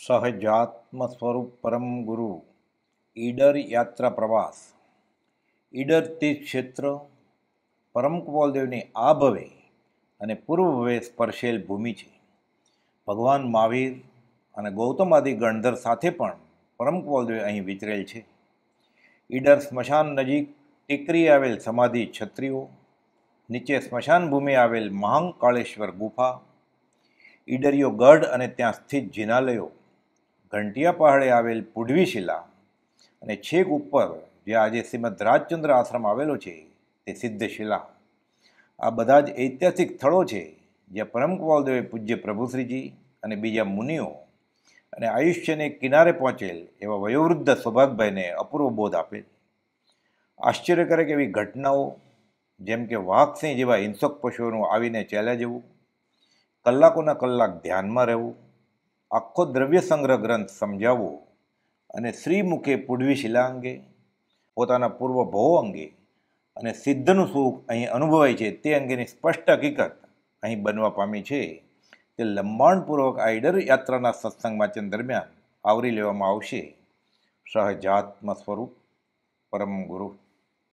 સહજાત્મ સ્વરૂપ પરમ ગુરુ ઈડર યાત્રા પ્રવાસ ઈડર તીર્થ ક્ષેત્ર પરમ કુવલદેવની આ ભવે અને પૂર્વ ભવે સ્પર્શેલ ભૂમિ છે ભગવાન મહાવીર અને ગૌતમ આદિ ગણધર સાથે પણ પરમ કુવલદેવે અહીં વિચરેલ છે ઈડર સ્મશાન નજીક ટેકરી આવેલ સમાધિ છત્રીઓ નીચે સ્મશાન ભૂમિ આવેલ મહાંકાળેશ્વર ગુફા ઈડરિયો ગઢ અને ત્યાં સ્થિત જિનાલયો ઘંટિયા પહાડે આવેલ પુડવી શિલા અને છેક ઉપર જે આજે શ્રીમદ રાજચંદ્ર આશ્રમ આવેલો છે તે સિદ્ધ શિલા આ બધા જ ઐતિહાસિક સ્થળો છે જ્યાં પરમકુવાલદેવે પૂજ્ય પ્રભુશ્રીજી અને બીજા મુનિઓ અને આયુષ્યને કિનારે પહોંચેલ એવા વયોવૃદ્ધ સૌભાગભાઈને અપૂર્વ બોધ આપેલ આશ્ચર્યકારક એવી ઘટનાઓ જેમ કે વાઘસિંહ જેવા હિંસક પશુઓનું આવીને ચાલ્યા જવું કલાકોના કલાક ધ્યાનમાં રહેવું આખો દ્રવ્ય સંગ્રહ ગ્રંથ સમજાવવો અને શ્રી મુખે પૂર્વી શિલા અંગે પોતાના પૂર્વ ભવ અંગે અને સિદ્ધનું સુખ અહીં અનુભવાય છે તે અંગેની સ્પષ્ટ હકીકત અહીં બનવા પામી છે તે લંબાણપૂર્વક આઈડર યાત્રાના સત્સંગ વાંચન દરમિયાન આવરી લેવામાં આવશે સહજાત્મ સ્વરૂપ પરમ ગુરુ